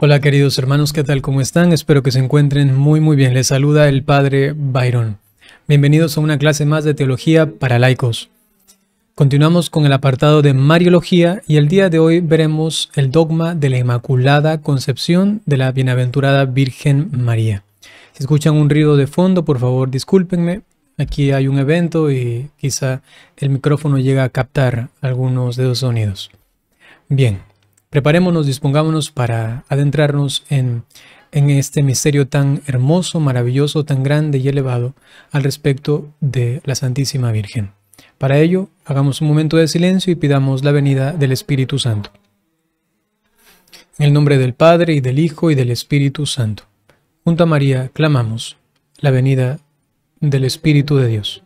Hola queridos hermanos, ¿qué tal? ¿Cómo están? Espero que se encuentren muy muy bien. Les saluda el Padre Byron. Bienvenidos a una clase más de Teología para laicos. Continuamos con el apartado de Mariología y el día de hoy veremos el dogma de la Inmaculada Concepción de la Bienaventurada Virgen María. Si escuchan un ruido de fondo, por favor discúlpenme. Aquí hay un evento y quizá el micrófono llega a captar algunos de los sonidos. Bien, Preparémonos, dispongámonos para adentrarnos en, este misterio tan hermoso, maravilloso, tan grande y elevado al respecto de la Santísima Virgen. Para ello, hagamos un momento de silencio y pidamos la venida del Espíritu Santo. En el nombre del Padre y del Hijo y del Espíritu Santo. Junto a María clamamos la venida del Espíritu de Dios.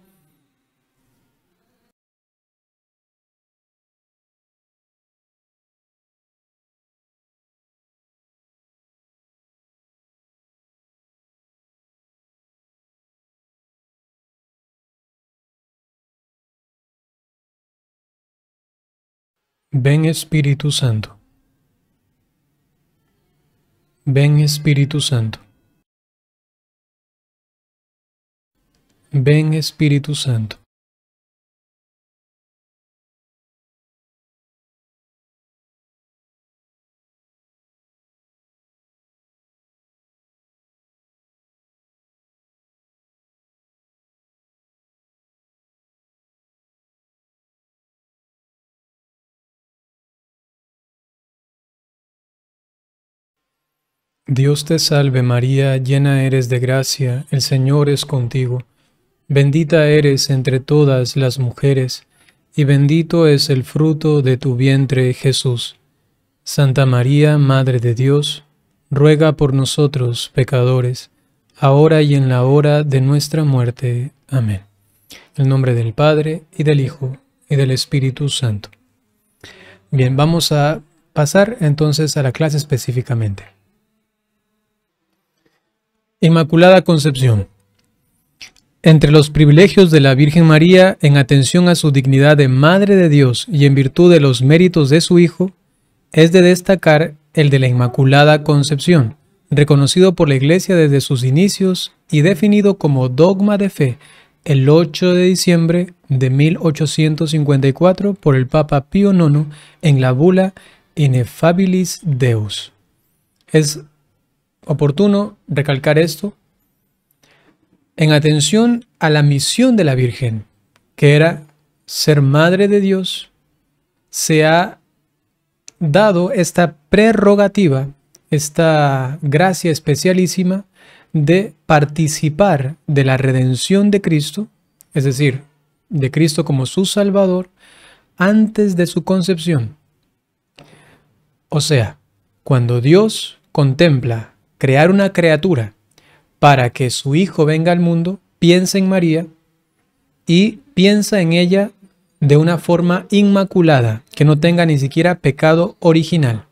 Ven Espíritu Santo. Ven Espíritu Santo. Ven Espíritu Santo. Dios te salve María, llena eres de gracia, el Señor es contigo. Bendita eres entre todas las mujeres, y bendito es el fruto de tu vientre Jesús. Santa María, Madre de Dios, ruega por nosotros pecadores, ahora y en la hora de nuestra muerte. Amén. En el nombre del Padre, y del Hijo, y del Espíritu Santo. Bien, vamos a pasar entonces a la clase específicamente. Inmaculada Concepción. Entre los privilegios de la Virgen María, en atención a su dignidad de Madre de Dios y en virtud de los méritos de su Hijo, es de destacar el de la Inmaculada Concepción, reconocido por la Iglesia desde sus inicios y definido como dogma de fe el 8 de diciembre de 1854 por el Papa Pío IX en la bula Ineffabilis Deus. Es oportuno recalcar esto en atención a la misión de la Virgen, que era ser madre de Dios, se ha dado esta prerrogativa, esta gracia especialísima de participar de la redención de Cristo, es decir, de Cristo como su Salvador, antes de su concepción. O sea, cuando Dios contempla crear una criatura para que su hijo venga al mundo, piensa en María y piensa en ella de una forma inmaculada, que no tenga ni siquiera pecado original.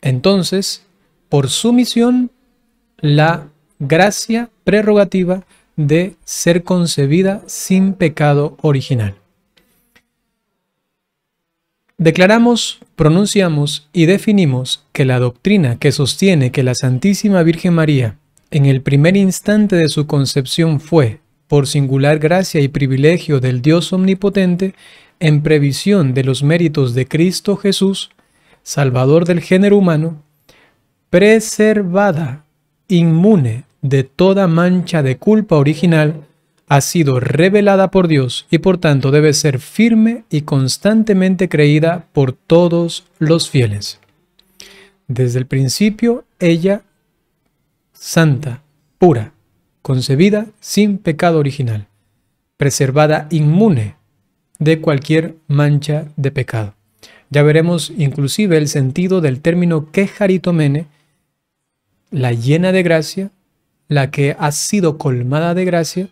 Entonces, por su misión, la gracia prerrogativa de ser concebida sin pecado original. Declaramos, pronunciamos y definimos que la doctrina que sostiene que la Santísima Virgen María, en el primer instante de su concepción fue, por singular gracia y privilegio del Dios Omnipotente, en previsión de los méritos de Cristo Jesús, Salvador del género humano, preservada, inmune de toda mancha de culpa original, ha sido revelada por Dios y por tanto debe ser firme y constantemente creída por todos los fieles. Desde el principio, ella, santa, pura, concebida sin pecado original, preservada inmune de cualquier mancha de pecado. Ya veremos inclusive el sentido del término quejaritomene, la llena de gracia, la que ha sido colmada de gracia,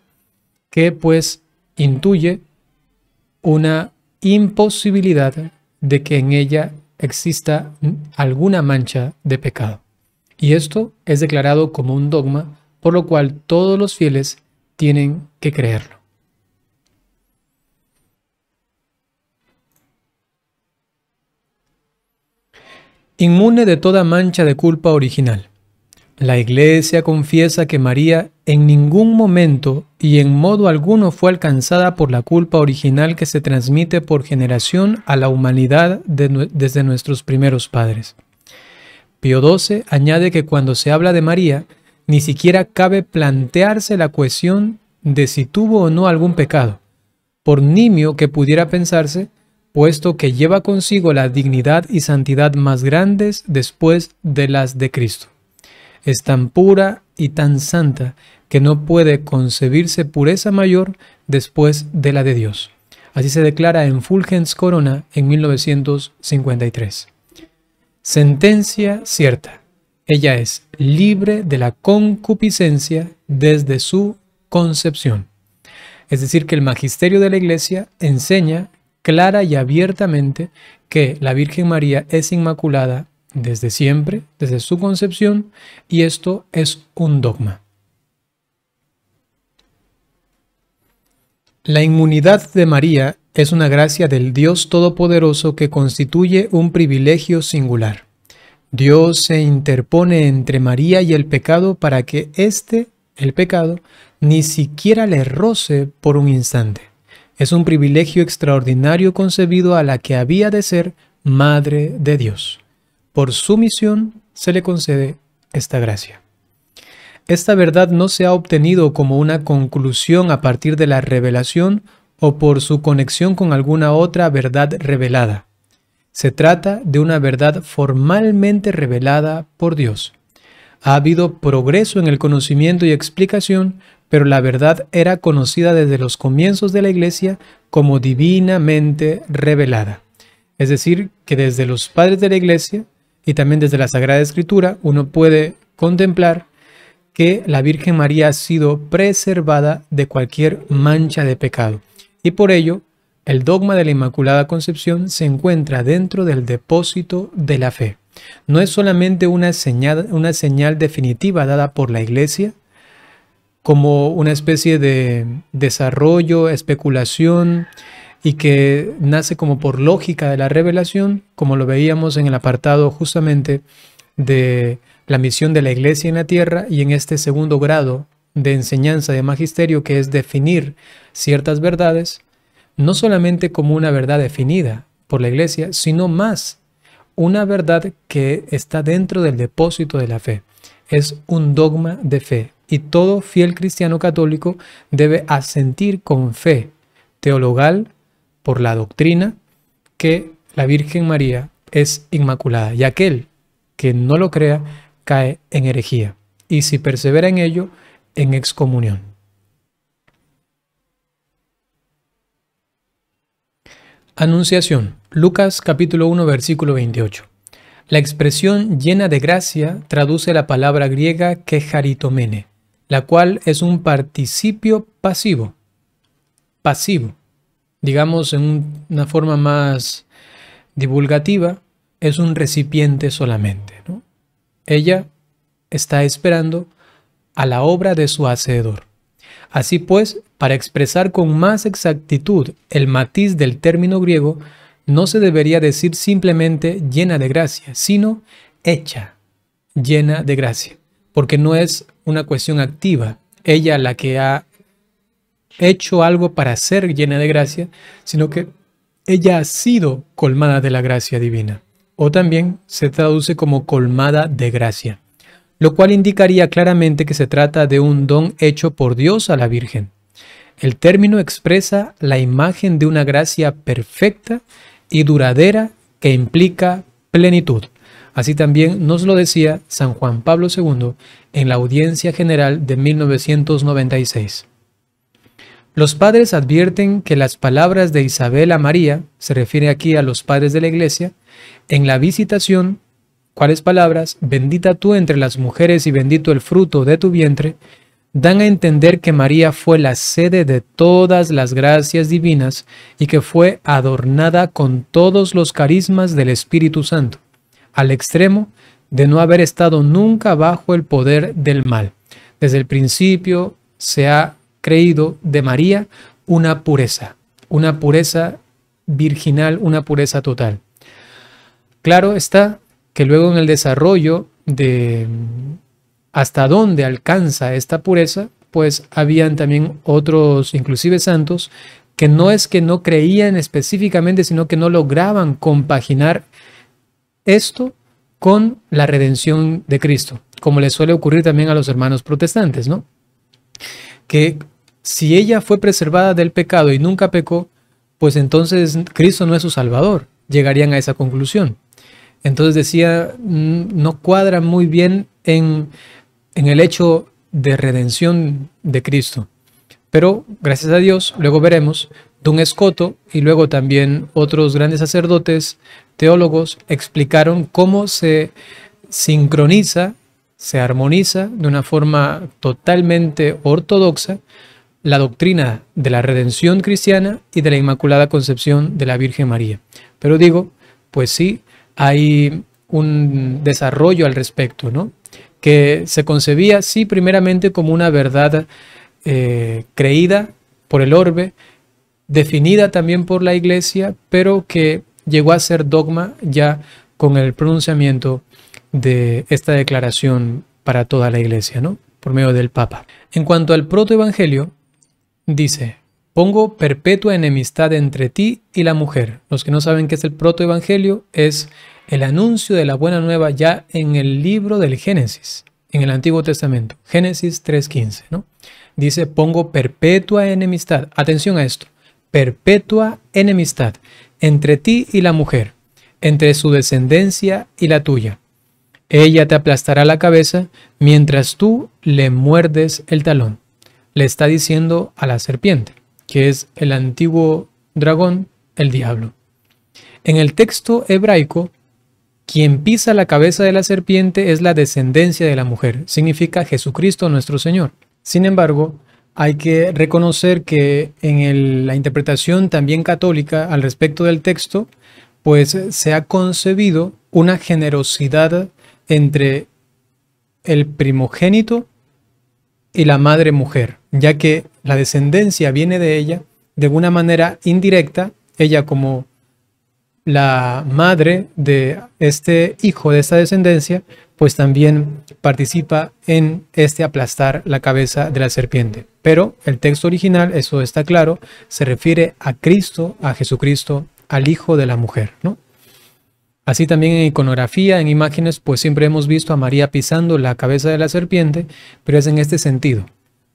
que pues intuye una imposibilidad de que en ella exista alguna mancha de pecado. Y esto es declarado como un dogma, por lo cual todos los fieles tienen que creerlo. Inmune de toda mancha de culpa original. La Iglesia confiesa que María en ningún momento y en modo alguno fue alcanzada por la culpa original que se transmite por generación a la humanidad desde nuestros primeros padres. Pío XII añade que cuando se habla de María, ni siquiera cabe plantearse la cuestión de si tuvo o no algún pecado, por nimio que pudiera pensarse, puesto que lleva consigo la dignidad y santidad más grandes después de las de Cristo es tan pura y tan santa que no puede concebirse pureza mayor después de la de Dios. Así se declara en Fulgens Corona en 1953. Sentencia cierta. Ella es libre de la concupiscencia desde su concepción. Es decir, que el magisterio de la Iglesia enseña clara y abiertamente que la Virgen María es inmaculada desde siempre, desde su concepción, y esto es un dogma. La inmunidad de María es una gracia del Dios Todopoderoso que constituye un privilegio singular. Dios se interpone entre María y el pecado para que éste, el pecado, ni siquiera le roce por un instante. Es un privilegio extraordinario concebido a la que había de ser Madre de Dios. Por su misión se le concede esta gracia. Esta verdad no se ha obtenido como una conclusión a partir de la revelación o por su conexión con alguna otra verdad revelada. Se trata de una verdad formalmente revelada por Dios. Ha habido progreso en el conocimiento y explicación, pero la verdad era conocida desde los comienzos de la Iglesia como divinamente revelada. Es decir, que desde los padres de la Iglesia y también desde la Sagrada Escritura uno puede contemplar que la Virgen María ha sido preservada de cualquier mancha de pecado. Y por ello, el dogma de la Inmaculada Concepción se encuentra dentro del depósito de la fe. No es solamente una señal, una señal definitiva dada por la Iglesia, como una especie de desarrollo, especulación, y que nace como por lógica de la revelación, como lo veíamos en el apartado justamente de la misión de la iglesia en la tierra y en este segundo grado de enseñanza de magisterio que es definir ciertas verdades, no solamente como una verdad definida por la iglesia, sino más una verdad que está dentro del depósito de la fe. Es un dogma de fe y todo fiel cristiano católico debe asentir con fe teologal, por la doctrina que la Virgen María es inmaculada y aquel que no lo crea cae en herejía y si persevera en ello, en excomunión. Anunciación. Lucas capítulo 1 versículo 28. La expresión llena de gracia traduce la palabra griega quejaritomene, la cual es un participio pasivo. Pasivo digamos en una forma más divulgativa, es un recipiente solamente. Ella está esperando a la obra de su hacedor. Así pues, para expresar con más exactitud el matiz del término griego, no se debería decir simplemente llena de gracia, sino hecha, llena de gracia, porque no es una cuestión activa, ella la que ha hecho algo para ser llena de gracia, sino que ella ha sido colmada de la gracia divina, o también se traduce como colmada de gracia, lo cual indicaría claramente que se trata de un don hecho por Dios a la Virgen. El término expresa la imagen de una gracia perfecta y duradera que implica plenitud. Así también nos lo decía San Juan Pablo II en la audiencia general de 1996. Los padres advierten que las palabras de Isabel a María, se refiere aquí a los padres de la iglesia, en la visitación, cuáles palabras, bendita tú entre las mujeres y bendito el fruto de tu vientre, dan a entender que María fue la sede de todas las gracias divinas y que fue adornada con todos los carismas del Espíritu Santo, al extremo de no haber estado nunca bajo el poder del mal. Desde el principio se ha creído de María una pureza, una pureza virginal, una pureza total. Claro está que luego en el desarrollo de hasta dónde alcanza esta pureza, pues habían también otros, inclusive santos, que no es que no creían específicamente, sino que no lograban compaginar esto con la redención de Cristo, como le suele ocurrir también a los hermanos protestantes, ¿no? Que si ella fue preservada del pecado y nunca pecó, pues entonces Cristo no es su Salvador. Llegarían a esa conclusión. Entonces decía, mm, no cuadra muy bien en, el hecho de redención de Cristo. Pero gracias a Dios, luego veremos, Don Escoto y luego también otros grandes sacerdotes, teólogos, explicaron cómo se sincroniza, se armoniza de una forma totalmente ortodoxa la doctrina de la redención cristiana y de la Inmaculada Concepción de la Virgen María. Pero digo, pues sí, hay un desarrollo al respecto, ¿no? Que se concebía, sí, primeramente como una verdad eh, creída por el orbe, definida también por la Iglesia, pero que llegó a ser dogma ya con el pronunciamiento de esta declaración para toda la Iglesia, ¿no? Por medio del Papa. En cuanto al protoevangelio, dice, pongo perpetua enemistad entre ti y la mujer. Los que no saben qué es el protoevangelio es el anuncio de la buena nueva ya en el libro del Génesis, en el Antiguo Testamento, Génesis 3.15, Dice, pongo perpetua enemistad. Atención a esto, perpetua enemistad entre ti y la mujer, entre su descendencia y la tuya. Ella te aplastará la cabeza mientras tú le muerdes el talón le está diciendo a la serpiente, que es el antiguo dragón, el diablo. En el texto hebraico, quien pisa la cabeza de la serpiente es la descendencia de la mujer, significa Jesucristo nuestro Señor. Sin embargo, hay que reconocer que en la interpretación también católica al respecto del texto, pues se ha concebido una generosidad entre el primogénito y la madre mujer ya que la descendencia viene de ella de una manera indirecta, ella como la madre de este hijo, de esta descendencia, pues también participa en este aplastar la cabeza de la serpiente. Pero el texto original, eso está claro, se refiere a Cristo, a Jesucristo, al hijo de la mujer, ¿no? Así también en iconografía, en imágenes, pues siempre hemos visto a María pisando la cabeza de la serpiente, pero es en este sentido,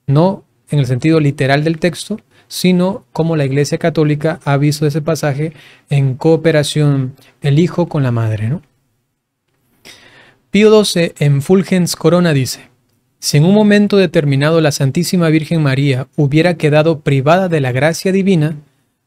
no en el sentido literal del texto, sino como la Iglesia Católica ha visto ese pasaje en cooperación el Hijo con la Madre. ¿no? Pío XII en Fulgens Corona dice, si en un momento determinado la Santísima Virgen María hubiera quedado privada de la gracia divina,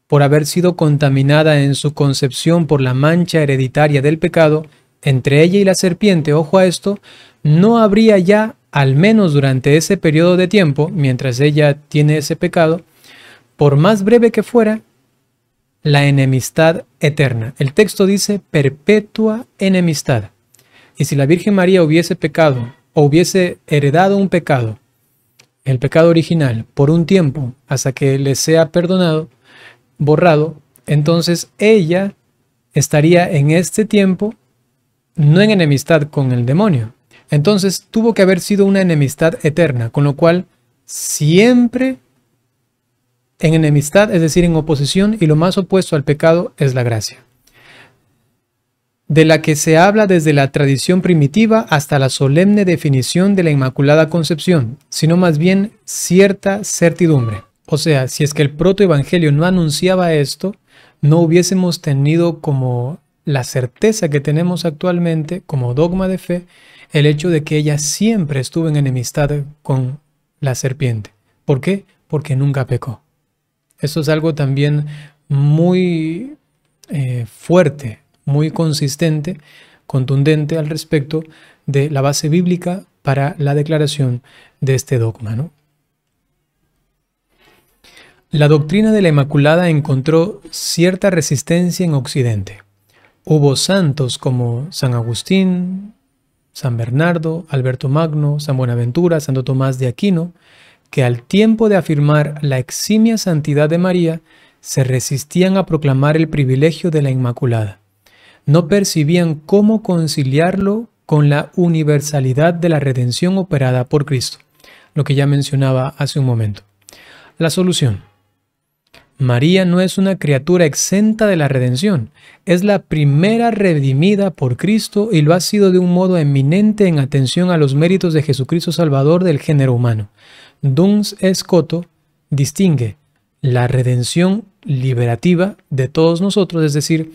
por haber sido contaminada en su concepción por la mancha hereditaria del pecado, entre ella y la serpiente, ojo a esto, no habría ya al menos durante ese periodo de tiempo, mientras ella tiene ese pecado, por más breve que fuera, la enemistad eterna. El texto dice perpetua enemistad. Y si la Virgen María hubiese pecado o hubiese heredado un pecado, el pecado original, por un tiempo, hasta que le sea perdonado, borrado, entonces ella estaría en este tiempo no en enemistad con el demonio, entonces tuvo que haber sido una enemistad eterna, con lo cual siempre en enemistad, es decir, en oposición, y lo más opuesto al pecado es la gracia, de la que se habla desde la tradición primitiva hasta la solemne definición de la Inmaculada Concepción, sino más bien cierta certidumbre. O sea, si es que el protoevangelio no anunciaba esto, no hubiésemos tenido como la certeza que tenemos actualmente como dogma de fe el hecho de que ella siempre estuvo en enemistad con la serpiente. ¿Por qué? Porque nunca pecó. Eso es algo también muy eh, fuerte, muy consistente, contundente al respecto de la base bíblica para la declaración de este dogma. ¿no? La doctrina de la Inmaculada encontró cierta resistencia en Occidente. Hubo santos como San Agustín, San Bernardo, Alberto Magno, San Buenaventura, Santo Tomás de Aquino, que al tiempo de afirmar la eximia santidad de María, se resistían a proclamar el privilegio de la Inmaculada. No percibían cómo conciliarlo con la universalidad de la redención operada por Cristo, lo que ya mencionaba hace un momento. La solución. María no es una criatura exenta de la redención, es la primera redimida por Cristo y lo ha sido de un modo eminente en atención a los méritos de Jesucristo Salvador del género humano. Duns Escoto distingue la redención liberativa de todos nosotros, es decir,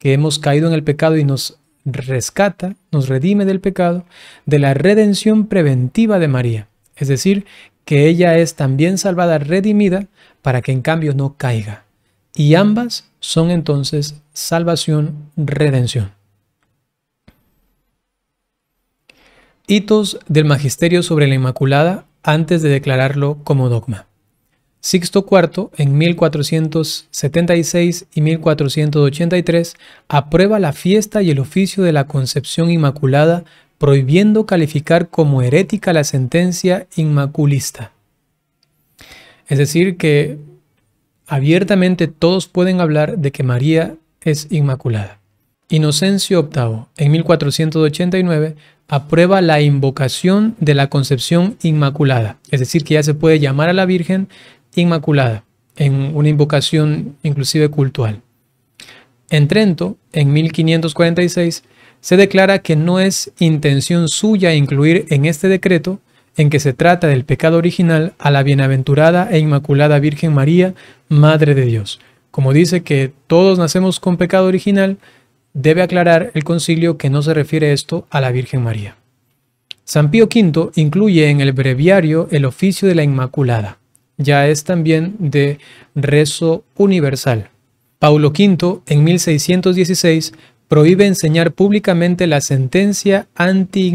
que hemos caído en el pecado y nos rescata, nos redime del pecado, de la redención preventiva de María, es decir, que ella es también salvada, redimida, para que en cambio no caiga. Y ambas son entonces salvación, redención. Hitos del Magisterio sobre la Inmaculada antes de declararlo como dogma. Sixto IV, en 1476 y 1483, aprueba la fiesta y el oficio de la Concepción Inmaculada prohibiendo calificar como herética la sentencia inmaculista. Es decir, que abiertamente todos pueden hablar de que María es inmaculada. Inocencio VIII, en 1489, aprueba la invocación de la concepción inmaculada, es decir, que ya se puede llamar a la Virgen inmaculada, en una invocación inclusive cultual. En Trento, en 1546, se declara que no es intención suya incluir en este decreto, en que se trata del pecado original, a la bienaventurada e inmaculada Virgen María, Madre de Dios. Como dice que todos nacemos con pecado original, debe aclarar el concilio que no se refiere esto a la Virgen María. San Pío V incluye en el breviario el oficio de la Inmaculada. Ya es también de rezo universal. Paulo V, en 1616, prohíbe enseñar públicamente la sentencia anti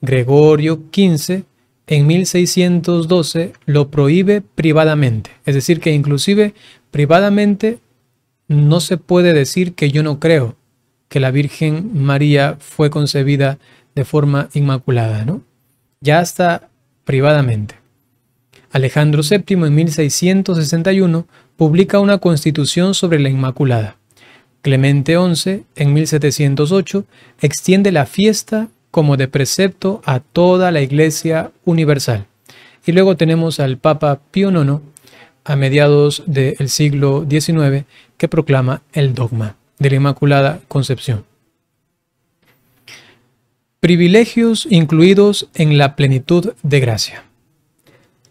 Gregorio XV en 1612 lo prohíbe privadamente, es decir, que inclusive privadamente no se puede decir que yo no creo que la Virgen María fue concebida de forma inmaculada, ¿no? Ya hasta privadamente. Alejandro VII en 1661 publica una constitución sobre la Inmaculada. Clemente XI, en 1708, extiende la fiesta como de precepto a toda la Iglesia universal. Y luego tenemos al Papa Pío IX, a mediados del siglo XIX, que proclama el dogma de la Inmaculada Concepción. Privilegios incluidos en la plenitud de gracia.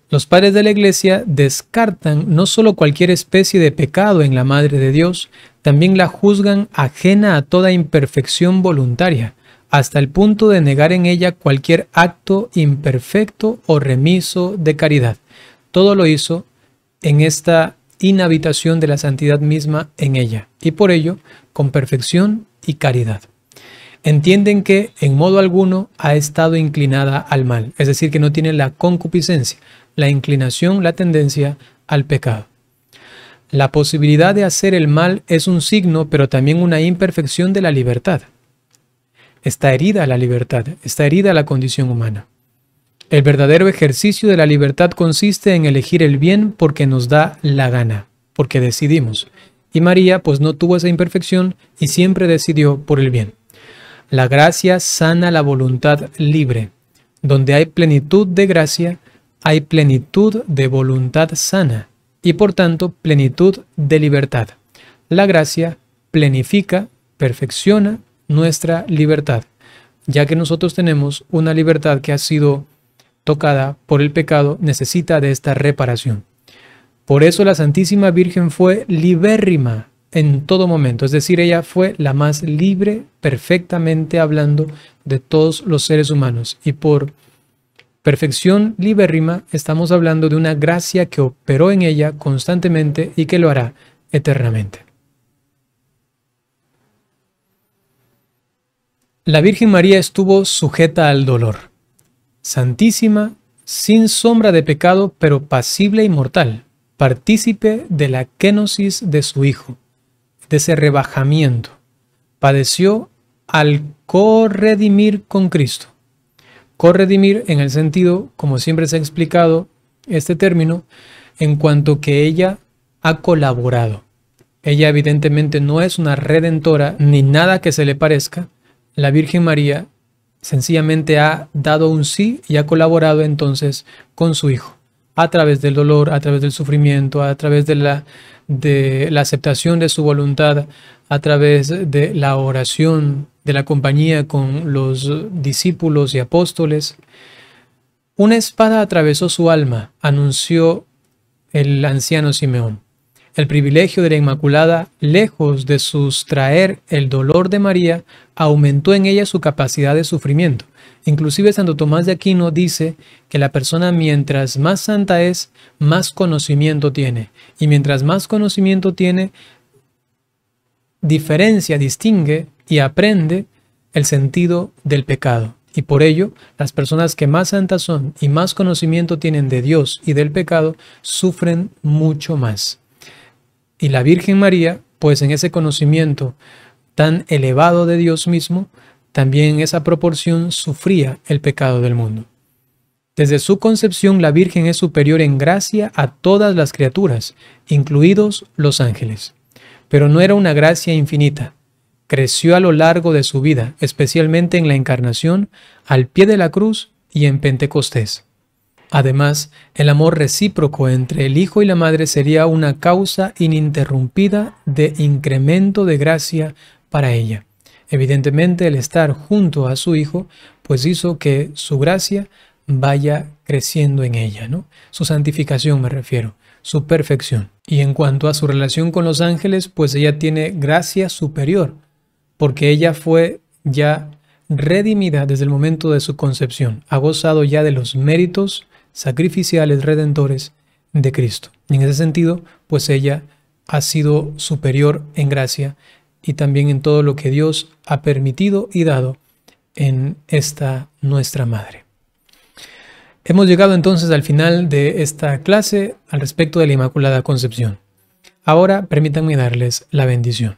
Los padres de la Iglesia descartan no sólo cualquier especie de pecado en la Madre de Dios, también la juzgan ajena a toda imperfección voluntaria, hasta el punto de negar en ella cualquier acto imperfecto o remiso de caridad. Todo lo hizo en esta inhabitación de la santidad misma en ella, y por ello con perfección y caridad. Entienden que en modo alguno ha estado inclinada al mal, es decir, que no tiene la concupiscencia, la inclinación, la tendencia al pecado. La posibilidad de hacer el mal es un signo, pero también una imperfección de la libertad. Está herida la libertad, está herida la condición humana. El verdadero ejercicio de la libertad consiste en elegir el bien porque nos da la gana, porque decidimos. Y María pues no tuvo esa imperfección y siempre decidió por el bien. La gracia sana la voluntad libre. Donde hay plenitud de gracia, hay plenitud de voluntad sana y por tanto plenitud de libertad. La gracia plenifica, perfecciona nuestra libertad, ya que nosotros tenemos una libertad que ha sido tocada por el pecado, necesita de esta reparación. Por eso la Santísima Virgen fue libérrima en todo momento, es decir, ella fue la más libre, perfectamente hablando, de todos los seres humanos. Y por Perfección libérrima, estamos hablando de una gracia que operó en ella constantemente y que lo hará eternamente. La Virgen María estuvo sujeta al dolor, santísima, sin sombra de pecado, pero pasible y mortal, partícipe de la quenosis de su Hijo, de ese rebajamiento. Padeció al corredimir con Cristo corredimir en el sentido, como siempre se ha explicado este término, en cuanto que ella ha colaborado. Ella evidentemente no es una redentora ni nada que se le parezca. La Virgen María sencillamente ha dado un sí y ha colaborado entonces con su Hijo, a través del dolor, a través del sufrimiento, a través de la, de la aceptación de su voluntad, a través de la oración, de la compañía con los discípulos y apóstoles. Una espada atravesó su alma, anunció el anciano Simeón. El privilegio de la Inmaculada, lejos de sustraer el dolor de María, aumentó en ella su capacidad de sufrimiento. Inclusive Santo Tomás de Aquino dice que la persona mientras más santa es, más conocimiento tiene. Y mientras más conocimiento tiene, diferencia, distingue y aprende el sentido del pecado. Y por ello, las personas que más santas son y más conocimiento tienen de Dios y del pecado, sufren mucho más. Y la Virgen María, pues en ese conocimiento tan elevado de Dios mismo, también en esa proporción sufría el pecado del mundo. Desde su concepción la Virgen es superior en gracia a todas las criaturas, incluidos los ángeles. Pero no era una gracia infinita, creció a lo largo de su vida, especialmente en la encarnación, al pie de la cruz y en Pentecostés. Además, el amor recíproco entre el Hijo y la Madre sería una causa ininterrumpida de incremento de gracia para ella. Evidentemente, el estar junto a su Hijo, pues hizo que su gracia vaya creciendo en ella, ¿no? Su santificación me refiero, su perfección. Y en cuanto a su relación con los ángeles, pues ella tiene gracia superior porque ella fue ya redimida desde el momento de su concepción, ha gozado ya de los méritos sacrificiales redentores de Cristo. en ese sentido, pues ella ha sido superior en gracia y también en todo lo que Dios ha permitido y dado en esta nuestra madre. Hemos llegado entonces al final de esta clase al respecto de la Inmaculada Concepción. Ahora permítanme darles la bendición.